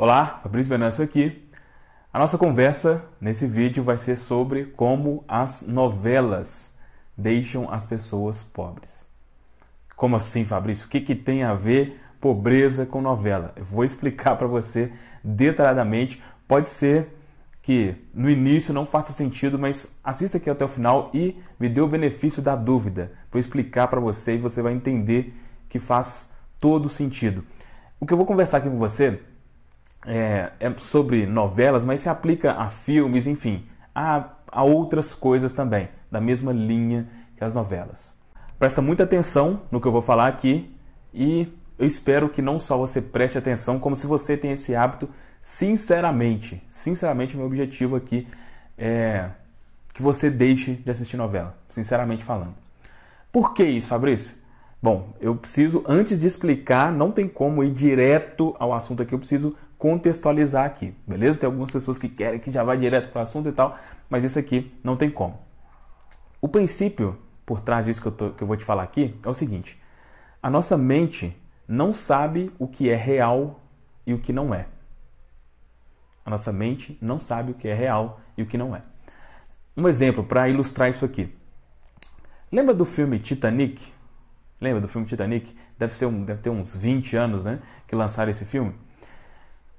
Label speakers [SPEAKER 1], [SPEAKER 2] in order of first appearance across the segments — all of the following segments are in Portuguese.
[SPEAKER 1] Olá, Fabrício Venâncio aqui. A nossa conversa nesse vídeo vai ser sobre como as novelas deixam as pessoas pobres. Como assim, Fabrício? O que, que tem a ver pobreza com novela? Eu vou explicar para você detalhadamente. Pode ser que no início não faça sentido, mas assista aqui até o final e me dê o benefício da dúvida. Vou explicar para você e você vai entender que faz todo sentido. O que eu vou conversar aqui com você é, é sobre novelas, mas se aplica a filmes, enfim, a, a outras coisas também, da mesma linha que as novelas. Presta muita atenção no que eu vou falar aqui e eu espero que não só você preste atenção, como se você tem esse hábito sinceramente. Sinceramente, meu objetivo aqui é que você deixe de assistir novela, sinceramente falando. Por que isso, Fabrício? Bom, eu preciso, antes de explicar, não tem como ir direto ao assunto aqui, eu preciso contextualizar aqui, beleza? Tem algumas pessoas que querem que já vá direto para o assunto e tal, mas isso aqui não tem como. O princípio por trás disso que eu, tô, que eu vou te falar aqui é o seguinte: a nossa mente não sabe o que é real e o que não é. A nossa mente não sabe o que é real e o que não é. Um exemplo para ilustrar isso aqui. Lembra do filme Titanic? Lembra do filme Titanic? Deve, ser um, deve ter uns 20 anos né, que lançaram esse filme.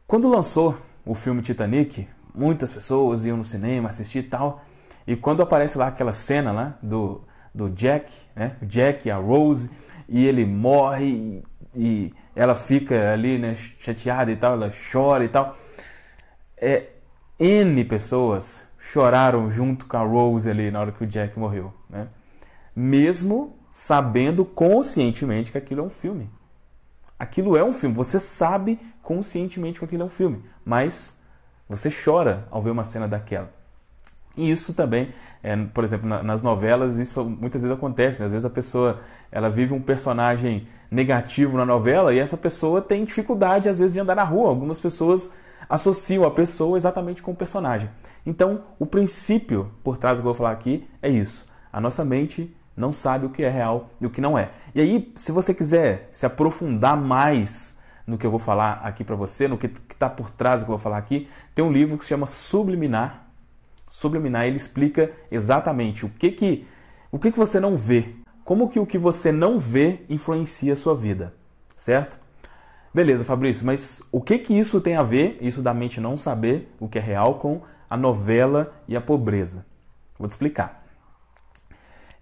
[SPEAKER 1] Quando lançou o filme Titanic, muitas pessoas iam no cinema assistir e tal. E quando aparece lá aquela cena lá né, do, do Jack, né? O Jack e a Rose, e ele morre e, e ela fica ali, né, chateada e tal, ela chora e tal. É, N pessoas choraram junto com a Rose ali na hora que o Jack morreu, né? Mesmo sabendo conscientemente que aquilo é um filme. Aquilo é um filme, você sabe conscientemente que aquilo é um filme, mas você chora ao ver uma cena daquela. E isso também, é, por exemplo, na, nas novelas, isso muitas vezes acontece. Né? Às vezes a pessoa ela vive um personagem negativo na novela e essa pessoa tem dificuldade, às vezes, de andar na rua. Algumas pessoas associam a pessoa exatamente com o personagem. Então, o princípio por trás do que eu vou falar aqui é isso. A nossa mente não sabe o que é real e o que não é. E aí, se você quiser se aprofundar mais no que eu vou falar aqui para você, no que está por trás do que eu vou falar aqui, tem um livro que se chama Subliminar. Subliminar, ele explica exatamente o que que, o que, que você não vê, como que o que você não vê influencia a sua vida, certo? Beleza, Fabrício, mas o que que isso tem a ver, isso da mente não saber o que é real, com a novela e a pobreza? Vou te explicar.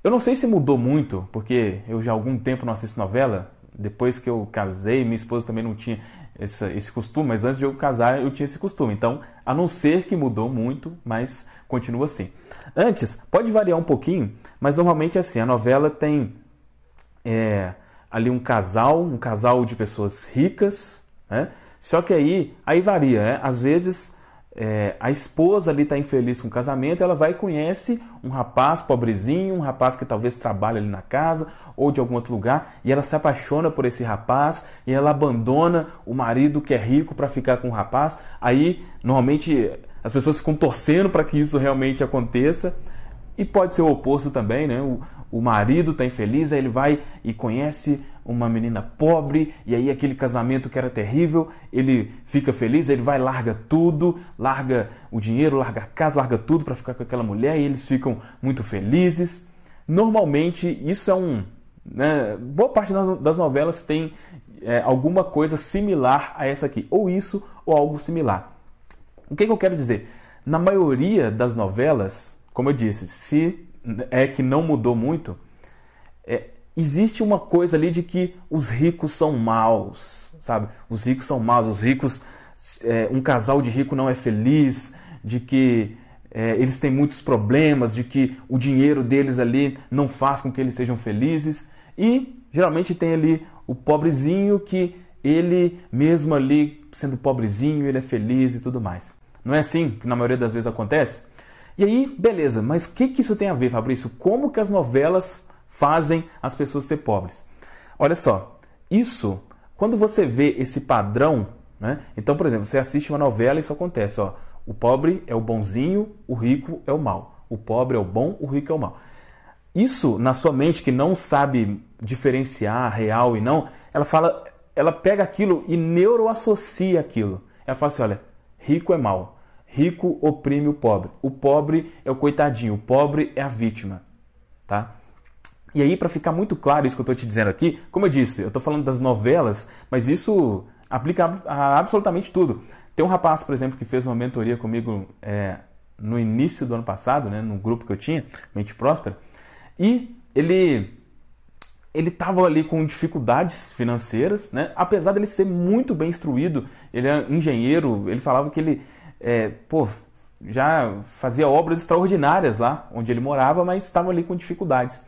[SPEAKER 1] Eu não sei se mudou muito, porque eu já há algum tempo não assisto novela, depois que eu casei, minha esposa também não tinha essa, esse costume, mas antes de eu casar eu tinha esse costume. Então, a não ser que mudou muito, mas continua assim. Antes, pode variar um pouquinho, mas normalmente é assim: a novela tem é, ali um casal, um casal de pessoas ricas, né? Só que aí, aí varia, né? Às vezes é, a esposa ali está infeliz com o casamento, ela vai e conhece um rapaz pobrezinho, um rapaz que talvez trabalha ali na casa ou de algum outro lugar, e ela se apaixona por esse rapaz e ela abandona o marido que é rico para ficar com o rapaz. Aí, normalmente, as pessoas ficam torcendo para que isso realmente aconteça. E pode ser o oposto também, né? O, o marido está infeliz, aí ele vai e conhece uma menina pobre, e aí aquele casamento que era terrível, ele fica feliz, ele vai, larga tudo, larga o dinheiro, larga a casa, larga tudo para ficar com aquela mulher, e eles ficam muito felizes. Normalmente, isso é um. Né, boa parte das novelas tem é, alguma coisa similar a essa aqui, ou isso, ou algo similar. O que, que eu quero dizer? Na maioria das novelas, como eu disse, se é que não mudou muito, é, existe uma coisa ali de que os ricos são maus, sabe? Os ricos são maus, os ricos, é, um casal de rico não é feliz, de que é, eles têm muitos problemas, de que o dinheiro deles ali não faz com que eles sejam felizes. E geralmente tem ali o pobrezinho que ele, mesmo ali sendo pobrezinho, ele é feliz e tudo mais. Não é assim que na maioria das vezes acontece? E aí, beleza, mas o que, que isso tem a ver, Fabrício? Como que as novelas fazem as pessoas ser pobres. Olha só, isso, quando você vê esse padrão, né? Então, por exemplo, você assiste uma novela e isso acontece, ó. O pobre é o bonzinho, o rico é o mal. O pobre é o bom, o rico é o mal. Isso na sua mente que não sabe diferenciar real e não, ela fala, ela pega aquilo e neuroassocia aquilo. Ela fala assim, olha, rico é mal. Rico oprime o pobre. O pobre é o coitadinho, o pobre é a vítima, tá? E aí, para ficar muito claro isso que eu estou te dizendo aqui, como eu disse, eu estou falando das novelas, mas isso aplica a absolutamente tudo. Tem um rapaz, por exemplo, que fez uma mentoria comigo é, no início do ano passado, né, num grupo que eu tinha, Mente Próspera, e ele ele estava ali com dificuldades financeiras, né? apesar dele ser muito bem instruído, ele era engenheiro, ele falava que ele é, pô, já fazia obras extraordinárias lá onde ele morava, mas estava ali com dificuldades.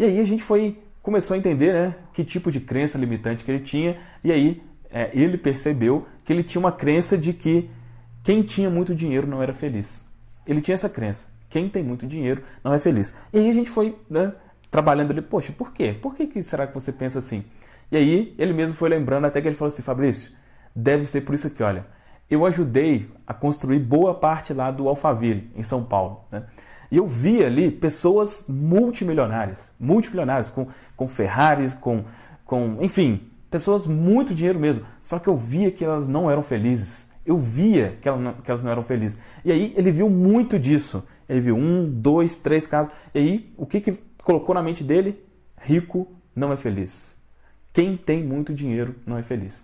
[SPEAKER 1] E aí a gente foi começou a entender né, que tipo de crença limitante que ele tinha, e aí é, ele percebeu que ele tinha uma crença de que quem tinha muito dinheiro não era feliz. Ele tinha essa crença. Quem tem muito dinheiro não é feliz. E aí a gente foi né, trabalhando ali, poxa, por quê? Por que, que será que você pensa assim? E aí ele mesmo foi lembrando até que ele falou assim, Fabrício, deve ser por isso que, olha, eu ajudei a construir boa parte lá do Alphaville, em São Paulo. Né? E eu vi ali pessoas multimilionárias, multimilionárias, com, com Ferraris, com, com. Enfim, pessoas muito dinheiro mesmo. Só que eu via que elas não eram felizes. Eu via que elas não, que elas não eram felizes. E aí ele viu muito disso. Ele viu um, dois, três casos. E aí o que, que colocou na mente dele? Rico não é feliz. Quem tem muito dinheiro não é feliz.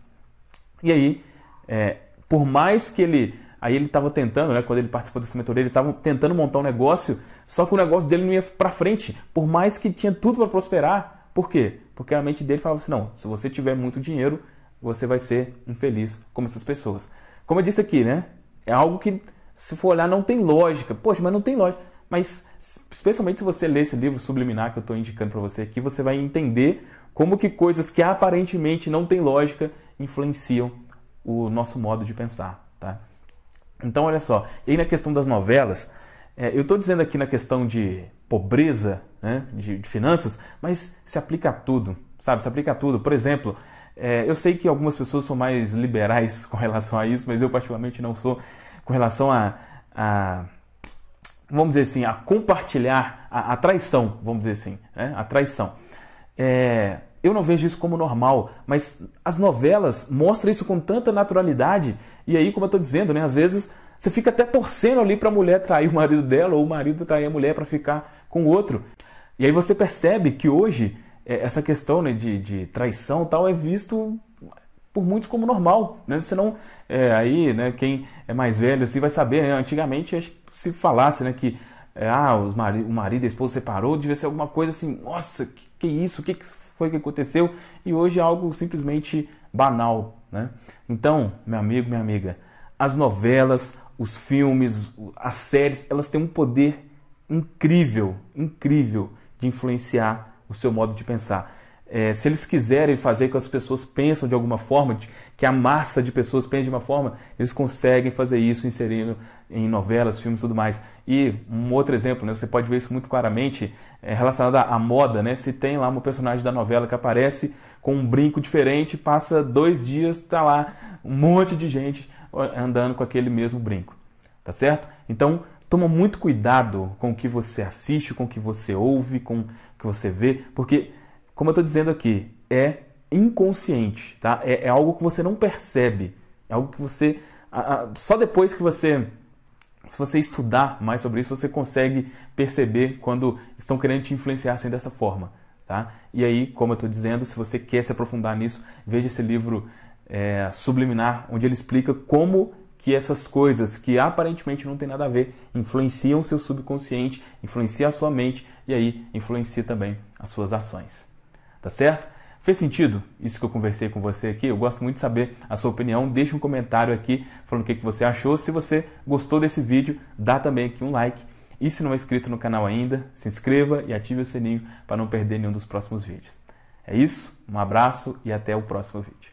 [SPEAKER 1] E aí, é, por mais que ele Aí ele estava tentando, né, quando ele participou dessa mentoria, ele estava tentando montar um negócio, só que o negócio dele não ia para frente, por mais que tinha tudo para prosperar. Por quê? Porque a mente dele falava assim: não, se você tiver muito dinheiro, você vai ser infeliz como essas pessoas. Como eu disse aqui, né? É algo que, se for olhar, não tem lógica. Poxa, mas não tem lógica. Mas, especialmente se você ler esse livro subliminar que eu estou indicando para você aqui, você vai entender como que coisas que aparentemente não têm lógica influenciam o nosso modo de pensar, tá? Então, olha só, e aí na questão das novelas, é, eu estou dizendo aqui na questão de pobreza, né, de, de, finanças, mas se aplica a tudo, sabe? Se aplica a tudo. Por exemplo, é, eu sei que algumas pessoas são mais liberais com relação a isso, mas eu particularmente não sou com relação a, a vamos dizer assim, a compartilhar a, a traição, vamos dizer assim, né? a traição. É, eu não vejo isso como normal, mas as novelas mostram isso com tanta naturalidade. E aí, como eu estou dizendo, né, às vezes você fica até torcendo ali para a mulher trair o marido dela ou o marido trair a mulher para ficar com o outro. E aí você percebe que hoje é, essa questão né, de, de traição tal é visto por muitos como normal, né? Você não é, aí, né? Quem é mais velho assim vai saber. Né? Antigamente se falasse, né, que é, ah, os mari o marido e a esposa separou, devia ser alguma coisa assim, nossa, que, que isso, o que, que foi que aconteceu? E hoje é algo simplesmente banal, né? Então, meu amigo, minha amiga, as novelas, os filmes, as séries, elas têm um poder incrível, incrível de influenciar o seu modo de pensar. É, se eles quiserem fazer com que as pessoas pensam de alguma forma, que a massa de pessoas pense de uma forma, eles conseguem fazer isso inserindo em novelas, filmes e tudo mais. E um outro exemplo, né, você pode ver isso muito claramente, é relacionado à, moda, né? Se tem lá uma personagem da novela que aparece com um brinco diferente, passa dois dias, tá lá um monte de gente andando com aquele mesmo brinco. Tá certo? Então, toma muito cuidado com o que você assiste, com o que você ouve, com o que você vê, porque como eu estou dizendo aqui, é inconsciente, tá? É, é, algo que você não percebe, é algo que você a, a, só depois que você se você estudar mais sobre isso, você consegue perceber quando estão querendo te influenciar assim dessa forma, tá? E aí, como eu estou dizendo, se você quer se aprofundar nisso, veja esse livro é, Subliminar, onde ele explica como que essas coisas que aparentemente não tem nada a ver influenciam seu subconsciente, influencia a sua mente e aí influencia também as suas ações tá certo? Fez sentido isso que eu conversei com você aqui? Eu gosto muito de saber a sua opinião. Deixa um comentário aqui falando o que você achou. Se você gostou desse vídeo, dá também aqui um like. E se não é inscrito no canal ainda, se inscreva e ative o sininho para não perder nenhum dos próximos vídeos. É isso, um abraço e até o próximo vídeo.